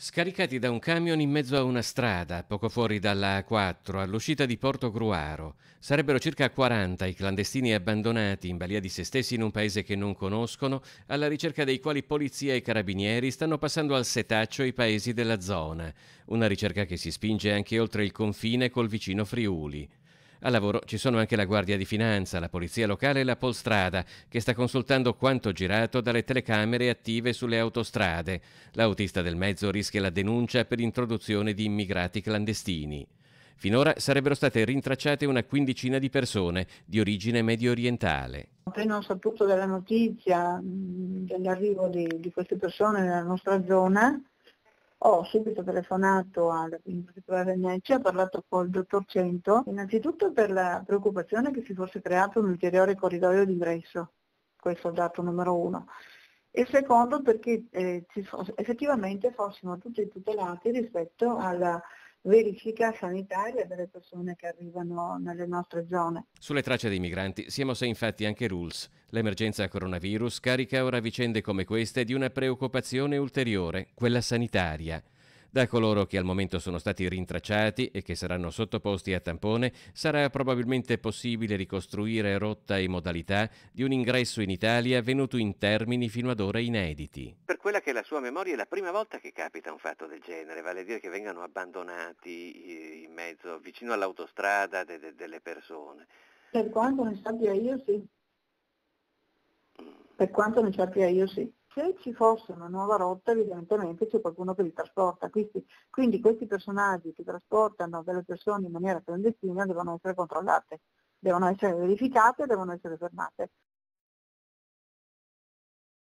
Scaricati da un camion in mezzo a una strada, poco fuori dalla A4, all'uscita di Porto Gruaro, sarebbero circa 40 i clandestini abbandonati in balia di se stessi in un paese che non conoscono, alla ricerca dei quali polizia e carabinieri stanno passando al setaccio i paesi della zona, una ricerca che si spinge anche oltre il confine col vicino Friuli. Al lavoro ci sono anche la Guardia di Finanza, la Polizia Locale e la Polstrada, che sta consultando quanto girato dalle telecamere attive sulle autostrade. L'autista del mezzo rischia la denuncia per introduzione di immigrati clandestini. Finora sarebbero state rintracciate una quindicina di persone di origine medio orientale. Appena ho saputo della notizia mm, dell'arrivo di, di queste persone nella nostra zona, ho subito telefonato al alla RNC, ho parlato con il dottor Cento, innanzitutto per la preoccupazione che si fosse creato un ulteriore corridoio d'ingresso, questo è il dato numero uno, e secondo perché eh, effettivamente fossimo tutti tutelati rispetto alla verifica sanitaria delle persone che arrivano nelle nostre zone. Sulle tracce dei migranti siamo sei infatti anche rules. L'emergenza coronavirus carica ora vicende come queste di una preoccupazione ulteriore, quella sanitaria. Da coloro che al momento sono stati rintracciati e che saranno sottoposti a tampone sarà probabilmente possibile ricostruire rotta e modalità di un ingresso in Italia venuto in termini fino ad ora inediti. Per quella che è la sua memoria è la prima volta che capita un fatto del genere, vale a dire che vengano abbandonati eh, in mezzo, vicino all'autostrada de, de, delle persone. Per quanto ne sappia io sì. Mm. Per quanto ne sappia io sì se ci fosse una nuova rotta evidentemente c'è qualcuno che li trasporta, quindi, quindi questi personaggi che trasportano delle persone in maniera clandestina devono essere controllate, devono essere verificate e devono essere fermate.